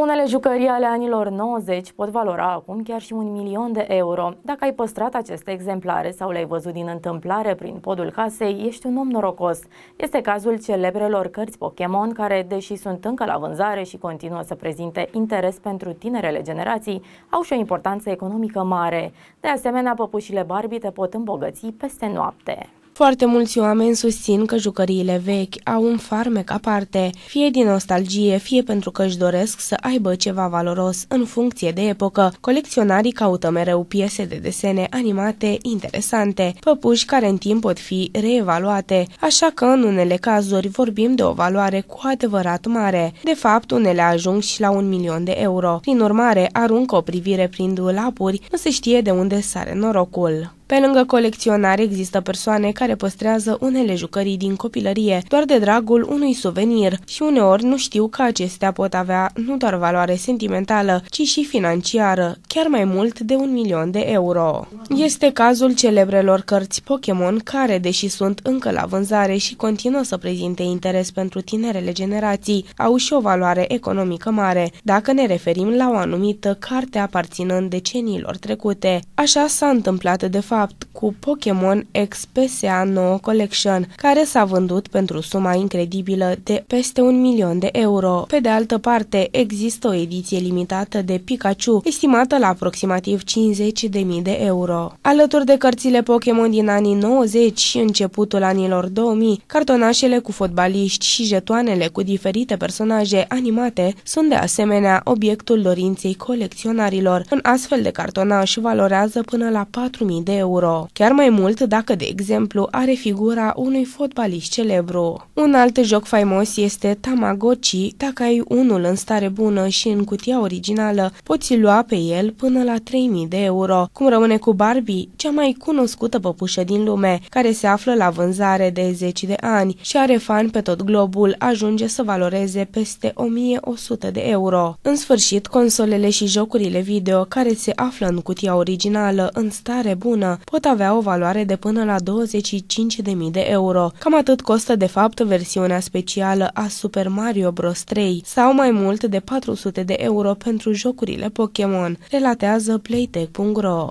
Unele jucării ale anilor 90 pot valora acum chiar și un milion de euro. Dacă ai păstrat aceste exemplare sau le-ai văzut din întâmplare prin podul casei, ești un om norocos. Este cazul celebrelor cărți Pokémon care, deși sunt încă la vânzare și continuă să prezinte interes pentru tinerele generații, au și o importanță economică mare. De asemenea, păpușile Barbie te pot îmbogăți peste noapte. Foarte mulți oameni susțin că jucăriile vechi au un farmec aparte, fie din nostalgie, fie pentru că își doresc să aibă ceva valoros în funcție de epocă. Colecționarii caută mereu piese de desene animate interesante, păpuși care în timp pot fi reevaluate, așa că în unele cazuri vorbim de o valoare cu adevărat mare. De fapt, unele ajung și la un milion de euro. Prin urmare, aruncă o privire prin dulapuri, nu se știe de unde sare norocul. Pe lângă colecționari există persoane care păstrează unele jucării din copilărie doar de dragul unui suvenir și uneori nu știu că acestea pot avea nu doar valoare sentimentală, ci și financiară, chiar mai mult de un milion de euro. Este cazul celebrelor cărți Pokémon care, deși sunt încă la vânzare și continuă să prezinte interes pentru tinerele generații, au și o valoare economică mare, dacă ne referim la o anumită carte aparținând deceniilor trecute. Așa s-a întâmplat de fapt fapt cu Pokémon X, PSA 9 Collection, care s-a vândut pentru suma incredibilă de peste un milion de euro. Pe de altă parte, există o ediție limitată de Pikachu, estimată la aproximativ 50.000 de euro. Alături de cărțile Pokémon din anii 90 și începutul anilor 2000, cartonașele cu fotbaliști și jetoanele cu diferite personaje animate sunt de asemenea obiectul dorinței colecționarilor. Un astfel de cartonaș valorează până la 4.000 de euro euro, chiar mai mult dacă, de exemplu, are figura unui fotbalist celebru. Un alt joc faimos este Tamagotchi. Dacă ai unul în stare bună și în cutia originală, poți lua pe el până la 3000 de euro, cum rămâne cu Barbie, cea mai cunoscută păpușă din lume, care se află la vânzare de 10 de ani și are fani pe tot globul, ajunge să valoreze peste 1100 de euro. În sfârșit, consolele și jocurile video care se află în cutia originală în stare bună pot avea o valoare de până la 25.000 de euro. Cam atât costă de fapt versiunea specială a Super Mario Bros. 3 sau mai mult de 400 de euro pentru jocurile Pokémon, relatează playtech.ro.